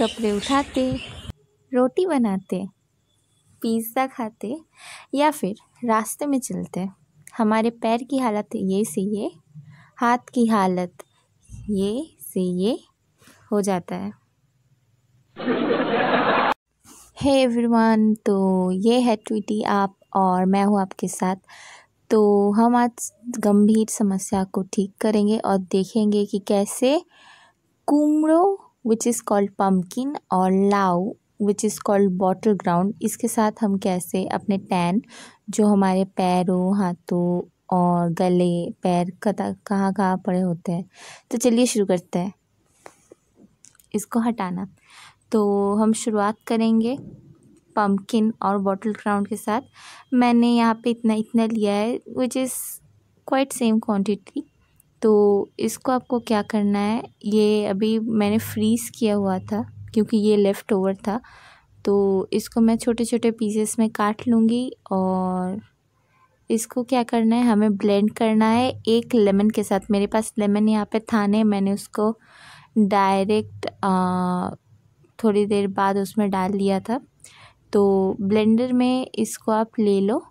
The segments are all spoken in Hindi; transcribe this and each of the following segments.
कपड़े उठाते रोटी बनाते पिज़्ज़ा खाते या फिर रास्ते में चलते हमारे पैर की हालत ये से ये हाथ की हालत ये से ये हो जाता है हे hey एवरीवन तो ये है ट्विटी आप और मैं हूँ आपके साथ तो हम आज गंभीर समस्या को ठीक करेंगे और देखेंगे कि कैसे कुमड़ों विच इज़ कॉल्ड पम्पकिन और लाओ which is called bottle gourd इसके साथ हम कैसे अपने टैन जो हमारे पैरों हाथों और गले पैर कदा कहाँ कहाँ पड़े होते हैं तो चलिए शुरू करते हैं इसको हटाना तो हम शुरुआत करेंगे पम्पकिन और बॉटल ग्राउंड के साथ मैंने यहाँ पे इतना इतना लिया है which is quite same quantity तो इसको आपको क्या करना है ये अभी मैंने फ्रीज़ किया हुआ था क्योंकि ये लेफ़्ट ओवर था तो इसको मैं छोटे छोटे पीसेस में काट लूँगी और इसको क्या करना है हमें ब्लेंड करना है एक लेमन के साथ मेरे पास लेमन यहाँ पे था नहीं मैंने उसको डायरेक्ट थोड़ी देर बाद उसमें डाल दिया था तो ब्लेंडर में इसको आप ले लो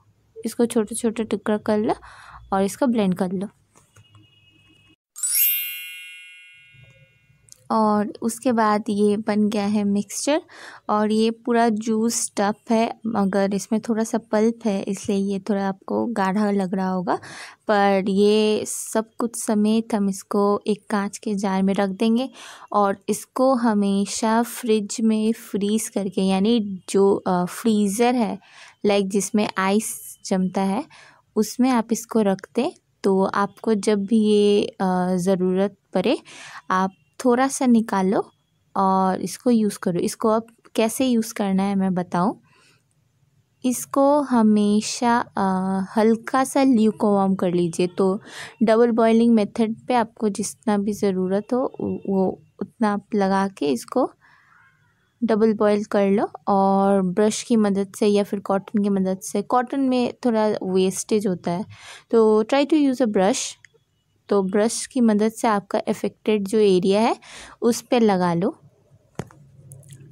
इसको छोटे छोटे टुकड़ा कर लो और इसको ब्लेंड कर लो और उसके बाद ये बन गया है मिक्सचर और ये पूरा जूस टफ़ है मगर इसमें थोड़ा सा पल्प है इसलिए ये थोड़ा आपको गाढ़ा लग रहा होगा पर ये सब कुछ समेत हम इसको एक कांच के जार में रख देंगे और इसको हमेशा फ्रिज में फ्रीज़ करके यानी जो फ्रीज़र है लाइक जिसमें आइस जमता है उसमें आप इसको रख दें तो आपको जब भी ये ज़रूरत पड़े आप थोड़ा सा निकालो और इसको यूज़ करो इसको अब कैसे यूज़ करना है मैं बताऊँ इसको हमेशा आ, हल्का सा ल्यू को वार्म कर लीजिए तो डबल बॉइलिंग मेथड पे आपको जितना भी ज़रूरत हो वो उतना आप लगा के इसको डबल बॉयल कर लो और ब्रश की मदद से या फिर कॉटन की मदद से कॉटन में थोड़ा वेस्टेज होता है तो try to use a brush तो ब्रश की मदद से आपका इफ़ेक्टेड जो एरिया है उस पर लगा लो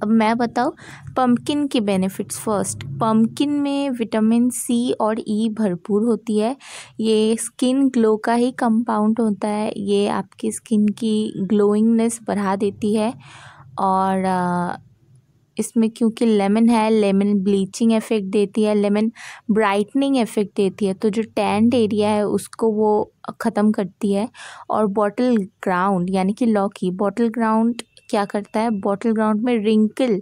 अब मैं बताऊँ पम्पकिन के बेनिफिट्स फर्स्ट पम्पकिन में विटामिन सी और ई e भरपूर होती है ये स्किन ग्लो का ही कंपाउंड होता है ये आपकी स्किन की ग्लोइंगनेस बढ़ा देती है और इसमें क्योंकि लेमन है लेमन ब्लीचिंग इफ़ेक्ट देती है लेमन ब्राइटनिंग इफ़ेक्ट देती है तो जो टेंट एरिया है उसको वो ख़त्म करती है और बॉटल ग्राउंड यानी कि लौकी बॉटल ग्राउंड क्या करता है बॉटल ग्राउंड में रिंकल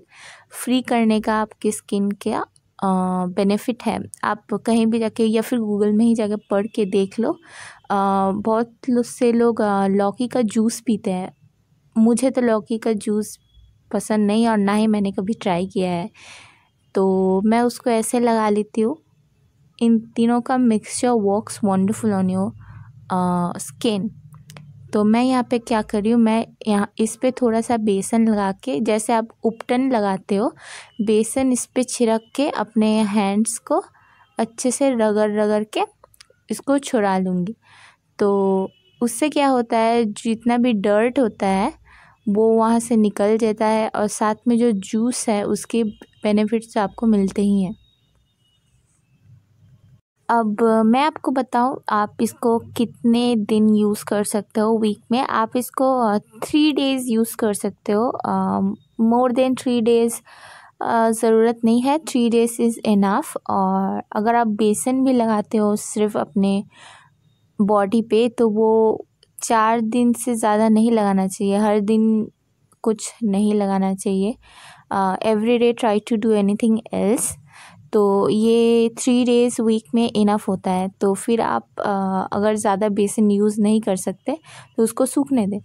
फ्री करने का आपकी स्किन का बेनिफिट है आप कहीं भी जाके या फिर गूगल में ही जाके पढ़ के देख लो आ, बहुत से लोग लौकी का जूस पीते हैं मुझे तो लौकी का जूस पसंद नहीं और ना ही मैंने कभी ट्राई किया है तो मैं उसको ऐसे लगा लेती हूँ इन तीनों का mixture works wonderful on your skin तो मैं यहाँ पे क्या कर रही हूँ मैं यहाँ इस पर थोड़ा सा बेसन लगा के जैसे आप उपटन लगाते हो बेसन इस पर छिड़क के अपने हैंड्स को अच्छे से रगड़ रगड़ के इसको छुड़ा लूँगी तो उससे क्या होता है जितना भी डर्ट होता है वो वहाँ से निकल जाता है और साथ में जो जूस है उसके बेनिफिट्स तो आपको मिलते ही हैं अब मैं आपको बताऊं आप इसको कितने दिन यूज़ कर सकते हो वीक में आप इसको थ्री डेज़ यूज़ कर सकते हो मोर देन थ्री डेज़ ज़रूरत नहीं है थ्री डेज़ इज़ इनाफ और अगर आप बेसन भी लगाते हो सिर्फ अपने बॉडी पे तो वो चार दिन से ज़्यादा नहीं लगाना चाहिए हर दिन कुछ नहीं लगाना चाहिए every day try to do anything else तो ये थ्री डेज़ वीक में इनफ होता है तो फिर आप uh, अगर ज़्यादा बेसिन यूज़ नहीं कर सकते तो उसको सूखने दें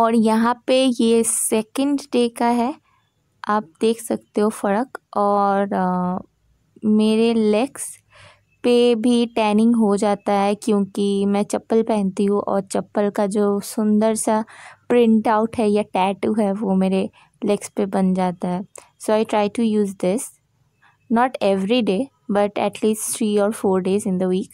और यहाँ पे ये सेकंड डे का है आप देख सकते हो फ़र्क और uh, मेरे लेग्स पे भी टैनिंग हो जाता है क्योंकि मैं चप्पल पहनती हूँ और चप्पल का जो सुंदर सा प्रिंट आउट है या टैटू है वो मेरे लेग्स पे बन जाता है so I try to use this not every day but at least three और four days in the week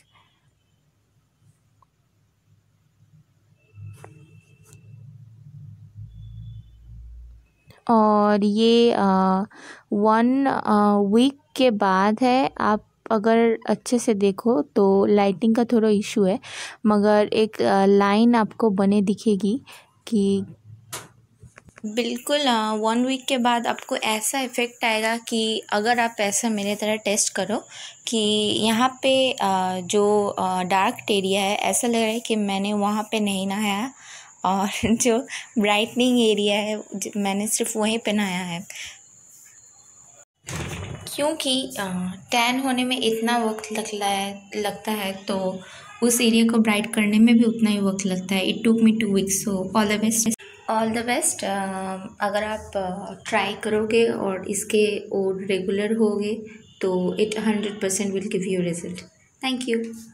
और ये वन uh, वीक uh, के बाद है आप अगर अच्छे से देखो तो लाइटिंग का थोड़ा इशू है मगर एक लाइन आपको बने दिखेगी कि बिल्कुल वन वीक के बाद आपको ऐसा इफ़ेक्ट आएगा कि अगर आप ऐसा मेरे तरह टेस्ट करो कि यहाँ पे आ, जो आ, डार्क एरिया है ऐसा लग रहा है कि मैंने वहाँ पे नहीं नहाया और जो ब्राइटनिंग एरिया है मैंने सिर्फ वहीं पे नहाया है क्योंकि टैन होने में इतना वक्त लगता है लगता है तो उस एरिया को ब्राइट करने में भी उतना ही वक्त लगता है it took me two weeks so all the best all the best अगर आप ट्राई करोगे और इसके और रेगुलर होगे तो it hundred percent will give you result thank you